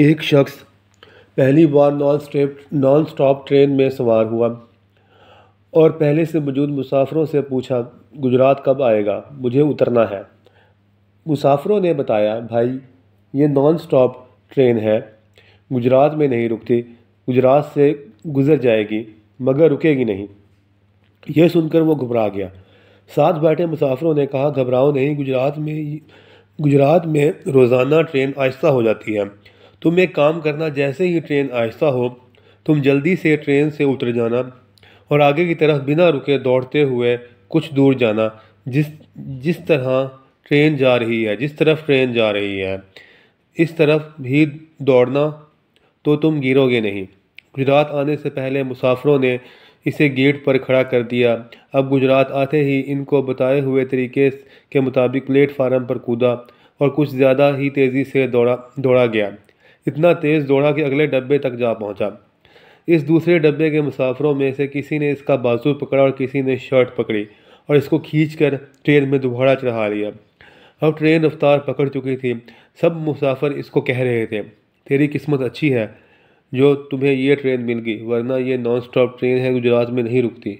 एक शख्स पहली बार non step non stop train में सवार हुआ और पहले से मौजूद मुसाफरों से पूछा गुजरात कब आएगा मुझे उतरना है मुसाफरों ने बताया भाई ये नॉन स्टॉप ट्रेन है गुजरात में नहीं रुकती गुजरात से गुज़र जाएगी मगर रुकेगी नहीं यह सुनकर वो घबरा गया साथ बैठे मुसाफरों ने कहा घबराओ नहीं गुजरात में गुजरात में रोज़ाना ट्रेन आहिस्ता हो जाती है तुम एक काम करना जैसे ही ट्रेन आहिस्ता हो तुम जल्दी से ट्रेन से उतर जाना और आगे की तरफ बिना रुके दौड़ते हुए कुछ दूर जाना जिस जिस तरह ट्रेन जा रही है जिस तरफ ट्रेन जा रही है इस तरफ भी दौड़ना तो तुम गिरोगे नहीं गुजरात आने से पहले मुसाफरों ने इसे गेट पर खड़ा कर दिया अब गुजरात आते ही इनको बताए हुए तरीके के मुताबिक प्लेटफार्म पर कूदा और कुछ ज़्यादा ही तेज़ी से दौड़ा दौड़ा गया इतना तेज़ दौड़ा कि अगले डब्बे तक जा पहुंचा। इस दूसरे डब्बे के मुसाफरों में से किसी ने इसका बाजू पकड़ा और किसी ने शर्ट पकड़ी और इसको खींच कर ट्रेन में दोबारा चढ़ा लिया अब ट्रेन रफ्तार पकड़ चुकी थी सब मुसाफिर इसको कह रहे थे तेरी किस्मत अच्छी है जो तुम्हें यह ट्रेन मिल गई वरना ये नॉन स्टॉप ट्रेन है गुजरात में नहीं रुकती